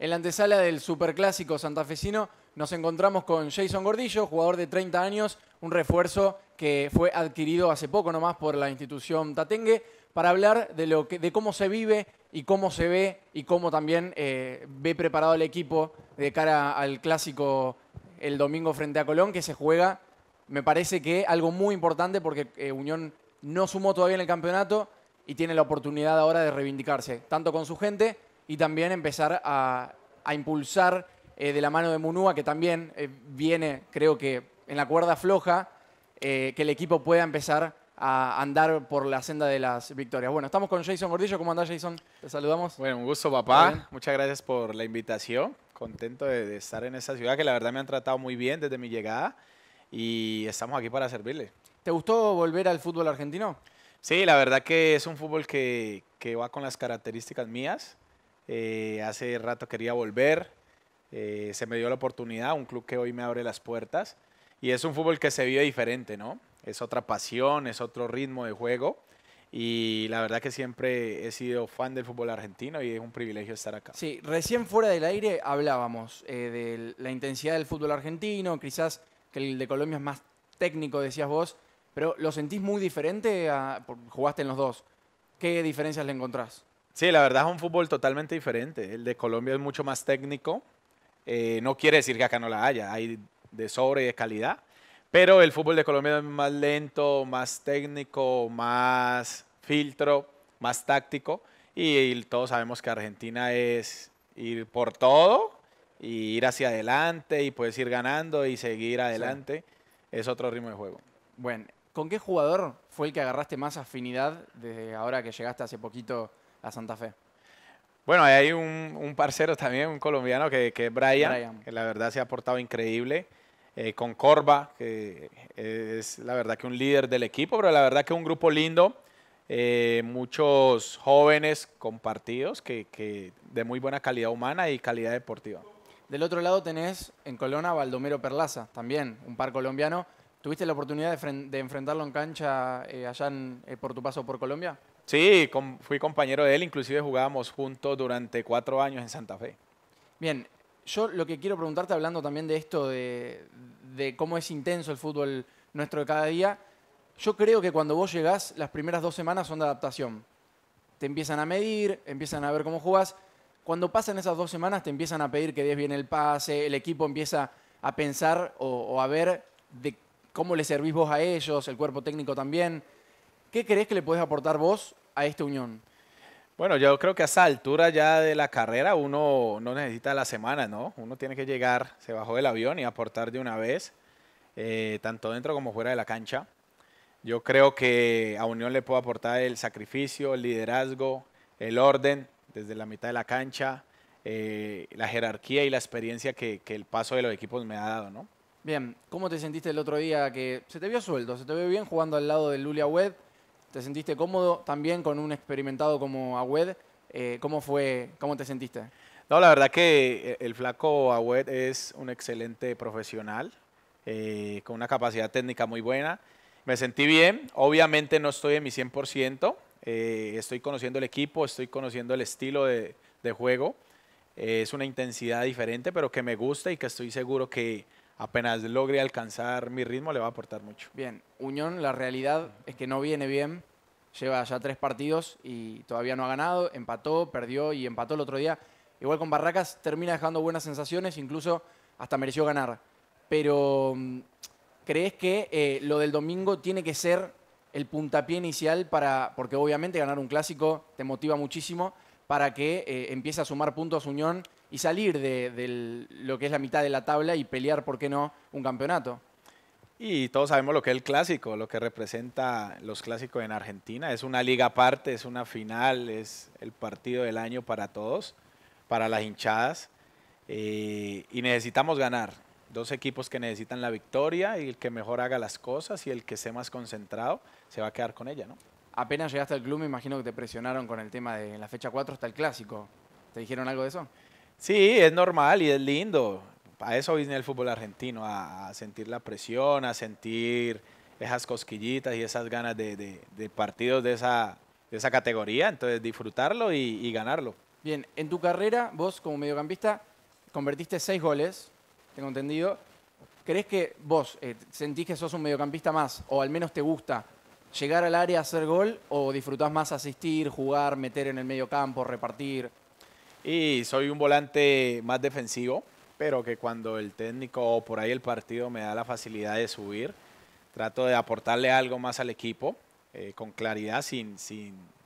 En la antesala del Superclásico santafesino nos encontramos con Jason Gordillo, jugador de 30 años, un refuerzo que fue adquirido hace poco nomás por la institución Tatengue, para hablar de, lo que, de cómo se vive y cómo se ve y cómo también eh, ve preparado el equipo de cara al Clásico el domingo frente a Colón, que se juega, me parece que algo muy importante porque eh, Unión no sumó todavía en el campeonato y tiene la oportunidad ahora de reivindicarse, tanto con su gente y también empezar a, impulsar eh, de la mano de Munúa, que también eh, viene, creo que, en la cuerda floja, eh, que el equipo pueda empezar a andar por la senda de las victorias. Bueno, estamos con Jason Gordillo. ¿Cómo andás, Jason? Te saludamos. Bueno, un gusto, papá. Muchas gracias por la invitación. Contento de, estar en esta ciudad, que la verdad me han tratado muy bien desde mi llegada y estamos aquí para servirle. ¿Te gustó volver al fútbol argentino? Sí, la verdad que es un fútbol que, que va con las características mías. Eh, hace rato quería volver. Eh, se me dio la oportunidad, un club que hoy me abre las puertas. Y es un fútbol que se vive diferente, ¿no? Es otra pasión, es otro ritmo de juego. Y la verdad que siempre he sido fan del fútbol argentino y es un privilegio estar acá. Sí, recién fuera del aire hablábamos eh, de la intensidad del fútbol argentino, quizás que el de Colombia es más técnico, decías vos, pero ¿lo sentís muy diferente? jugaste en los dos. ¿Qué diferencias le encontrás? Sí, la verdad es un fútbol totalmente diferente. El de Colombia es mucho más técnico. Eh, no quiere decir que acá no la haya, hay de sobre y de calidad. Pero el fútbol de Colombia es más lento, más técnico, más filtro, más táctico. Y, todos sabemos que Argentina es ir por todo y ir hacia adelante y puedes ir ganando y seguir adelante. Es otro ritmo de juego. Bueno, ¿con qué jugador fue el que agarraste más afinidad desde ahora que llegaste hace poquito a Santa Fe. Bueno, hay un, un parcero también, un colombiano, que, que es Brian, que la verdad se ha portado increíble. Eh, con Corba, que es la verdad que un líder del equipo, pero la verdad que un grupo lindo. Eh, muchos jóvenes compartidos que, de muy buena calidad humana y calidad deportiva. Del otro lado tenés en Colona Baldomero Perlaza, también un par colombiano. ¿Tuviste la oportunidad de, de enfrentarlo en cancha eh, allá en, por tu paso por Colombia? Sí, fui compañero de él, inclusive jugábamos juntos durante cuatro años en Santa Fe. Bien, yo lo que quiero preguntarte, hablando también de esto, de, cómo es intenso el fútbol nuestro de cada día, yo creo que cuando vos llegás, las primeras dos semanas son de adaptación. Te empiezan a medir, empiezan a ver cómo jugás. Cuando pasan esas dos semanas, te empiezan a pedir que des bien el pase, el equipo empieza a pensar o, a ver de cómo le servís vos a ellos, el cuerpo técnico también. ¿Qué crees que le puedes aportar vos a esta unión? Bueno, yo creo que a esa altura ya de la carrera uno no necesita la semana, ¿no? Uno tiene que llegar, se bajó del avión y aportar de una vez, eh, tanto dentro como fuera de la cancha. Yo creo que a Unión le puedo aportar el sacrificio, el liderazgo, el orden desde la mitad de la cancha, eh, la jerarquía y la experiencia que, que, el paso de los equipos me ha dado, ¿no? Bien, ¿cómo te sentiste el otro día? Que se te vio suelto, se te vio bien jugando al lado de Lulia Webb ¿Te sentiste cómodo también con un experimentado como Agüed? Eh, ¿Cómo fue, cómo te sentiste? No, la verdad que eh, el flaco Agüed es un excelente profesional, eh, con una capacidad técnica muy buena. Me sentí bien, obviamente no estoy en mi 100%, estoy conociendo el equipo, estoy conociendo el estilo de juego, es una intensidad diferente, pero que me gusta y que estoy seguro que, apenas logre alcanzar mi ritmo, le va a aportar mucho. Bien, Unión, la realidad es que no viene bien. Lleva ya tres partidos y todavía no ha ganado. Empató, perdió y empató el otro día. Igual con Barracas termina dejando buenas sensaciones, incluso hasta mereció ganar. Pero, mm, ¿crees que eh, lo del domingo tiene que ser el puntapié inicial para, porque obviamente ganar un clásico te motiva muchísimo, para que eh, empiece a sumar puntos Unión y salir de, lo que es la mitad de la tabla y pelear, ¿por qué no?, un campeonato. Y todos sabemos lo que es el clásico, lo que representa los clásicos en Argentina. Es una liga aparte, es una final, es el partido del año para todos, para las hinchadas. Eh, y necesitamos ganar. Dos equipos que necesitan la victoria y el que mejor haga las cosas y el que sea más concentrado se va a quedar con ella, ¿no? Apenas llegaste al club, me imagino que te presionaron con el tema de la fecha 4 hasta el clásico. ¿Te dijeron algo de eso? Sí, es normal y es lindo. A eso viene el fútbol argentino, a, sentir la presión, a sentir esas cosquillitas y esas ganas de, de, partidos de esa, de esa categoría. Entonces, disfrutarlo y, ganarlo. Bien, en tu carrera, vos como mediocampista, convertiste seis goles, tengo entendido. ¿Crees que vos eh, sentís que sos un mediocampista más, o al menos te gusta llegar al área a hacer gol, o disfrutás más asistir, jugar, meter en el mediocampo, repartir? Y soy un volante más defensivo, pero que cuando el técnico o por ahí el partido me da la facilidad de subir, trato de aportarle algo más al equipo eh, con claridad, sin,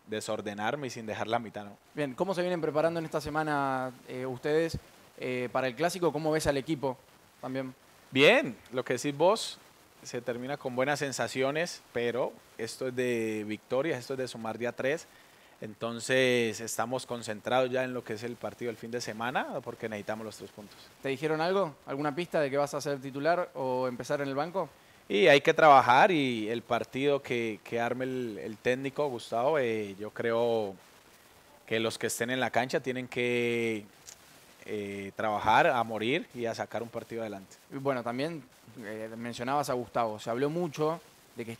desordenarme y sin dejar la mitad. Bien, ¿cómo se vienen preparando en esta semana eh, ustedes eh, para el clásico? ¿Cómo ves al equipo también? Bien, lo que decís vos, se termina con buenas sensaciones, pero esto es de victorias, esto es de sumar día 3. Entonces estamos concentrados ya en lo que es el partido del fin de semana porque necesitamos los tres puntos. ¿Te dijeron algo? ¿Alguna pista de que vas a ser titular o empezar en el banco? Y hay que trabajar y el partido que, que arme el, técnico, Gustavo, eh, yo creo que los que estén en la cancha tienen que eh, trabajar a morir y a sacar un partido adelante. bueno, también eh, mencionabas a Gustavo, se habló mucho de que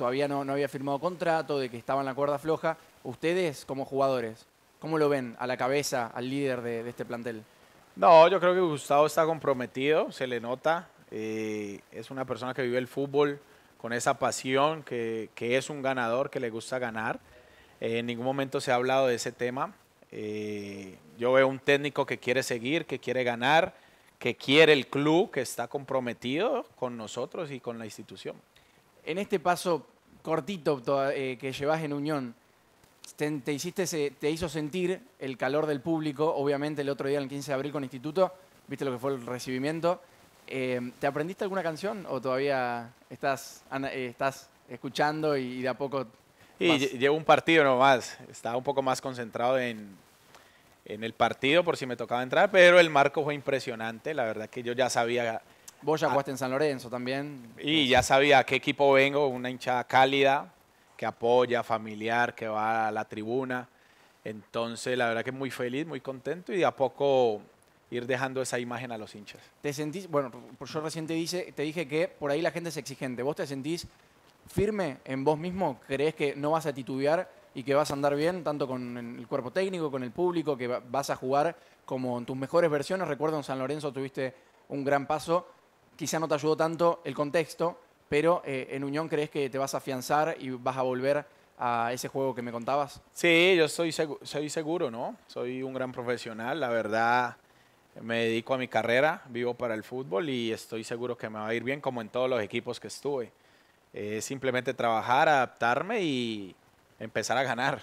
todavía no, había firmado contrato, de que estaba en la cuerda floja. Ustedes, como jugadores, ¿cómo lo ven a la cabeza, al líder de, este plantel? No, yo creo que Gustavo está comprometido, se le nota. Eh, es una persona que vive el fútbol con esa pasión, que, es un ganador, que le gusta ganar. Eh, en ningún momento se ha hablado de ese tema. Eh, yo veo un técnico que quiere seguir, que quiere ganar, que quiere el club, que está comprometido con nosotros y con la institución en este paso cortito eh, que llevas en Unión, te, hiciste te hizo sentir el calor del público, obviamente el otro día, el 15 de abril con Instituto, viste lo que fue el recibimiento. Eh, ¿Te aprendiste alguna canción o todavía estás, eh, escuchando y de a poco... Y llevo un partido nomás, estaba un poco más concentrado en, en el partido por si me tocaba entrar, pero el marco fue impresionante, la verdad que yo ya sabía Vos ya ah. jugaste en San Lorenzo también. Y ya sabía a qué equipo vengo, una hinchada cálida, que apoya, familiar, que va a la tribuna. Entonces, la verdad que muy feliz, muy contento y de a poco ir dejando esa imagen a los hinchas. ¿Te sentís, bueno, yo recién te, dice, te dije que por ahí la gente es exigente. ¿Vos te sentís firme en vos mismo? ¿Crees que no vas a titubear y que vas a andar bien, tanto con el cuerpo técnico, con el público, que vas a jugar como en tus mejores versiones? Recuerdo en San Lorenzo tuviste un gran paso quizá no te ayudó tanto el contexto, pero eh, en Unión crees que te vas a afianzar y vas a volver a ese juego que me contabas? Sí, yo soy seguro, soy seguro, ¿no? Soy un gran profesional, la verdad me dedico a mi carrera, vivo para el fútbol y estoy seguro que me va a ir bien como en todos los equipos que estuve. Eh, simplemente trabajar, adaptarme y empezar a ganar,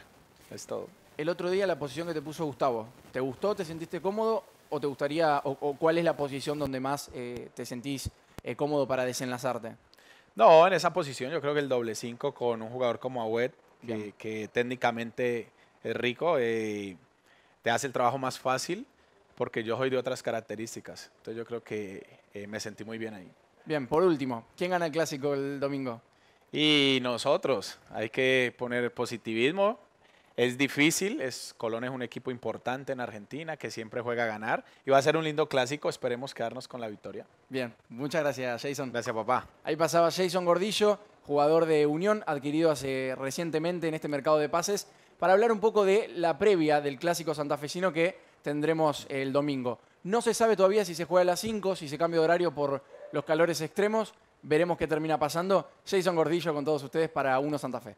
es todo. El otro día la posición que te puso Gustavo, ¿te gustó? ¿Te sentiste cómodo o te gustaría, o, cuál es la posición donde más eh, te sentís eh, cómodo para desenlazarte? No, en esa posición yo creo que el doble 5 con un jugador como Agüet, que, técnicamente es rico, eh, te hace el trabajo más fácil porque yo soy de otras características. Entonces yo creo que me sentí muy bien ahí. Bien, por último, ¿quién gana el clásico el domingo? Y nosotros, hay que poner positivismo, es difícil, es, Colón es un equipo importante en Argentina que siempre juega a ganar y va a ser un lindo clásico, esperemos quedarnos con la victoria. Bien, muchas gracias Jason. Gracias papá. Ahí pasaba Jason Gordillo, jugador de Unión, adquirido hace recientemente en este mercado de pases, para hablar un poco de la previa del clásico santafesino que tendremos el domingo. No se sabe todavía si se juega a las 5, si se cambia de horario por los calores extremos. Veremos qué termina pasando. Jason Gordillo con todos ustedes para Uno Santa Fe.